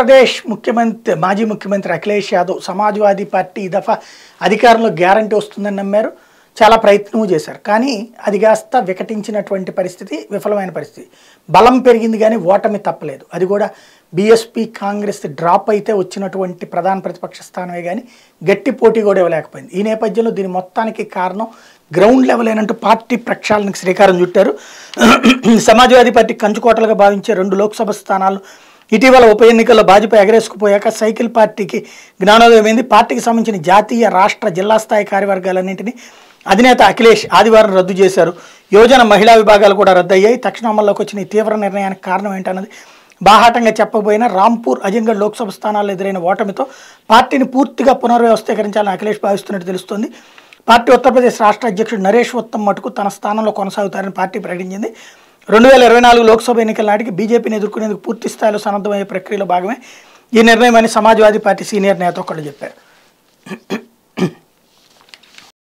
ఆంధ్రప్రదేశ్ ముఖ్యమంత్రి మాజీ ముఖ్యమంత్రి అఖిలేష్ యాదవ్ సమాజ్వాదీ పార్టీ ఈ దఫా అధికారంలో గ్యారంటీ వస్తుందని నమ్మారు చాలా ప్రయత్నము చేశారు కానీ అది కాస్త వికటించినటువంటి పరిస్థితి విఫలమైన పరిస్థితి బలం పెరిగింది కానీ ఓటమి తప్పలేదు అది కూడా బీఎస్పీ కాంగ్రెస్ డ్రాప్ అయితే వచ్చినటువంటి ప్రధాన ప్రతిపక్ష స్థానమే కానీ గట్టి పోటీ కూడా ఇవ్వలేకపోయింది ఈ నేపథ్యంలో దీని మొత్తానికి కారణం గ్రౌండ్ లెవెల్ అయినట్టు పార్టీ ప్రక్షాళనకు శ్రీకారం చుట్టారు సమాజ్వాదీ పార్టీ కంచుకోటలుగా భావించే రెండు లోక్సభ స్థానాలు ఇటీవల ఉప ఎన్నికల్లో భాజపా ఎగరేసుకుపోయాక సైకిల్ పార్టీకి జ్ఞానోదయమైంది పార్టీకి సంబంధించిన జాతీయ రాష్ట్ర జిల్లా స్థాయి కార్యవర్గాలన్నింటినీ అధినేత అఖిలేష్ ఆదివారం రద్దు చేశారు యోజన మహిళా విభాగాలు కూడా అయ్యాయి తక్షణ అమల్లోకి వచ్చిన ఈ తీవ్ర నిర్ణయానికి కారణం ఏంటన్నది బాహాటంగా చెప్పబోయిన రాంపూర్ అజింగఢ్ లోక్సభ స్థానాల్లో ఎదురైన ఓటమితో పార్టీని పూర్తిగా పునర్వ్యవస్థీకరించాలని అఖిలేష్ భావిస్తున్నట్టు తెలుస్తోంది పార్టీ ఉత్తరప్రదేశ్ రాష్ట్ర అధ్యక్షుడు నరేష్ ఉత్తమ్ మటుకు తన స్థానంలో కొనసాగుతారని పార్టీ ప్రకటించింది రెండు వేల ఇరవై నాలుగు లోక్సభ ఎన్నికల నాటికి బీజేపీని ఎదుర్కొనేందుకు పూర్తి స్థాయిలో సన్నద్ధమయ్యే ప్రక్రియలో భాగమే ఈ నిర్ణయం అని సమాజ్వాదీ పార్టీ సీనియర్ నేత ఒకళ్ళు చెప్పారు